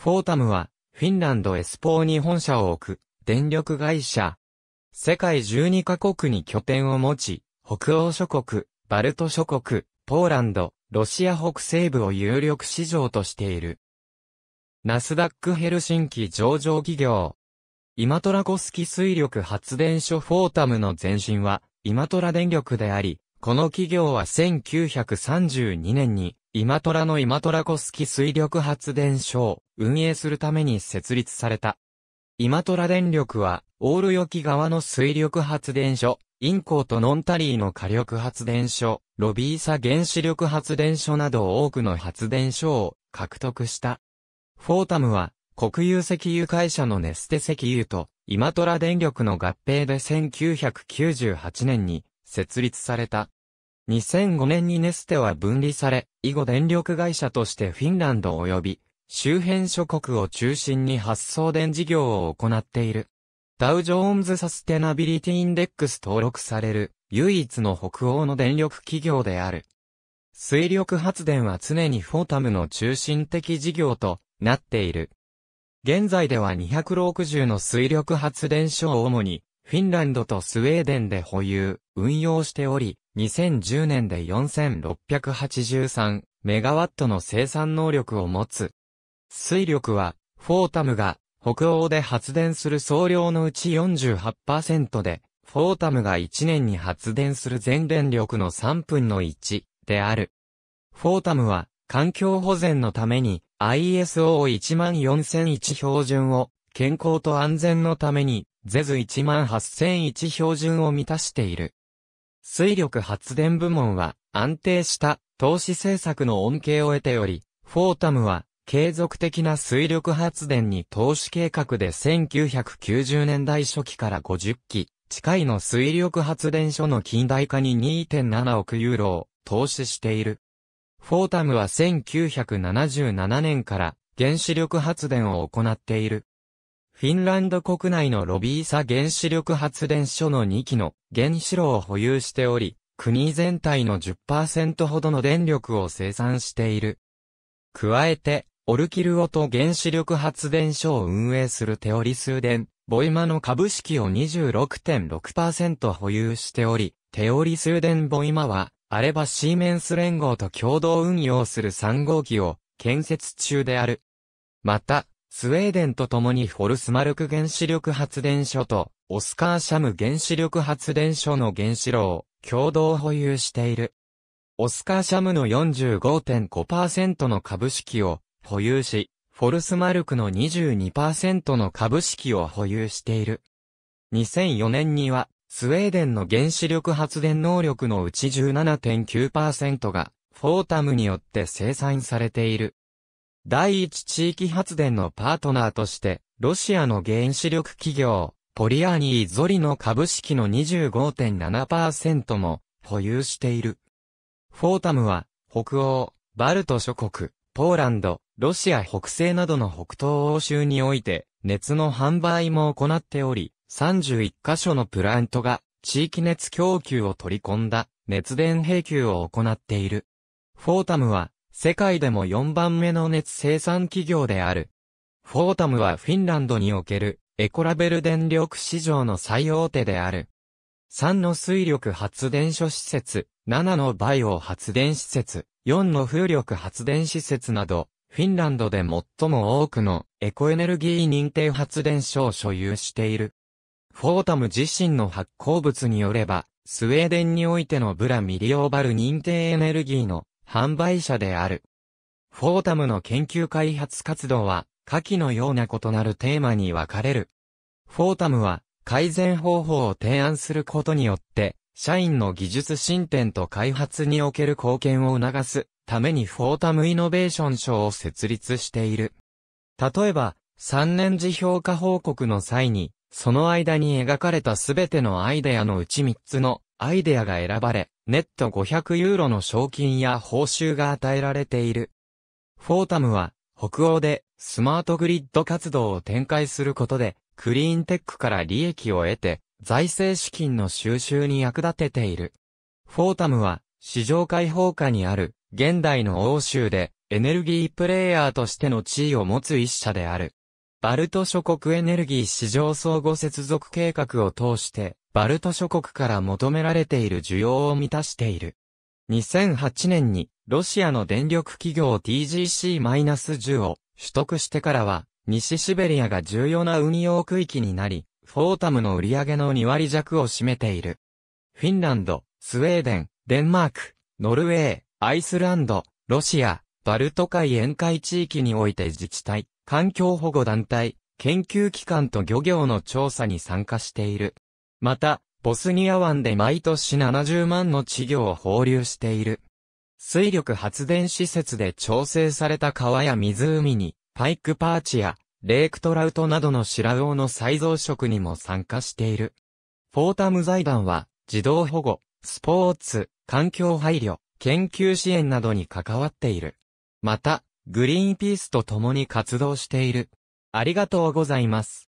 フォータムは、フィンランドエスポーに本社を置く、電力会社。世界12カ国に拠点を持ち、北欧諸国、バルト諸国、ポーランド、ロシア北西部を有力市場としている。ナスダックヘルシンキ上場企業。イマトラコスキ水力発電所フォータムの前身は、イマトラ電力であり、この企業は1932年に今虎の今虎コスキ水力発電所を運営するために設立された。今虎電力は、オールヨキ側の水力発電所、インコートノンタリーの火力発電所、ロビーサ原子力発電所など多くの発電所を獲得した。フォータムは、国有石油会社のネステ石油と、今虎電力の合併で1998年に設立された。2005年にネステは分離され、以後電力会社としてフィンランド及び周辺諸国を中心に発送電事業を行っている。ダウジョーンズサステナビリティインデックス登録される唯一の北欧の電力企業である。水力発電は常にフォータムの中心的事業となっている。現在では260の水力発電所を主にフィンランドとスウェーデンで保有、運用しており、2010年で4683メガワットの生産能力を持つ。水力は、フォータムが北欧で発電する総量のうち48%で、フォータムが1年に発電する全電力の3分の1である。フォータムは環境保全のために ISO14001 標準を健康と安全のためにゼズ18001標準を満たしている。水力発電部門は安定した投資政策の恩恵を得ており、フォータムは継続的な水力発電に投資計画で1990年代初期から50期近いの水力発電所の近代化に2.7億ユーロを投資している。フォータムは1977年から原子力発電を行っている。フィンランド国内のロビーサ原子力発電所の2基の原子炉を保有しており、国全体の10%ほどの電力を生産している。加えて、オルキルオと原子力発電所を運営するテオリスー電、ボイマの株式を26.6%保有しており、テオリスー電ボイマは、あればシーメンス連合と共同運用する3号機を建設中である。また、スウェーデンと共にフォルスマルク原子力発電所とオスカーシャム原子力発電所の原子炉を共同保有している。オスカーシャムの45.5%の株式を保有し、フォルスマルクの22%の株式を保有している。2004年には、スウェーデンの原子力発電能力のうち17.9%が、フォータムによって生産されている。第一地域発電のパートナーとして、ロシアの原子力企業、ポリアニー・ゾリの株式の25.7%も保有している。フォータムは、北欧、バルト諸国、ポーランド、ロシア北西などの北東欧州において、熱の販売も行っており、31カ所のプラントが、地域熱供給を取り込んだ、熱電平給を行っている。フォータムは、世界でも4番目の熱生産企業である。フォータムはフィンランドにおけるエコラベル電力市場の最大手である。3の水力発電所施設、7のバイオ発電施設、4の風力発電施設など、フィンランドで最も多くのエコエネルギー認定発電所を所有している。フォータム自身の発行物によれば、スウェーデンにおいてのブラミリオーバル認定エネルギーの販売者である。フォータムの研究開発活動は、下記のような異なるテーマに分かれる。フォータムは、改善方法を提案することによって、社員の技術進展と開発における貢献を促すためにフォータムイノベーション賞を設立している。例えば、3年次評価報告の際に、その間に描かれたすべてのアイデアのうち3つのアイデアが選ばれ、ネット500ユーロの賞金や報酬が与えられている。フォータムは、北欧でスマートグリッド活動を展開することで、クリーンテックから利益を得て、財政資金の収集に役立てている。フォータムは、市場開放下にある、現代の欧州で、エネルギープレイヤーとしての地位を持つ一社である。バルト諸国エネルギー市場相互接続計画を通して、バルト諸国から求められている需要を満たしている。2008年に、ロシアの電力企業 TGC-10 を取得してからは、西シベリアが重要な運用区域になり、フォータムの売り上げの2割弱を占めている。フィンランド、スウェーデン、デンマーク、ノルウェー、アイスランド、ロシア、バルト海沿海地域において自治体、環境保護団体、研究機関と漁業の調査に参加している。また、ボスニア湾で毎年70万の稚魚を放流している。水力発電施設で調整された川や湖に、パイクパーチや、レイクトラウトなどの白魚の再造食にも参加している。フォータム財団は、児童保護、スポーツ、環境配慮、研究支援などに関わっている。また、グリーンピースと共に活動している。ありがとうございます。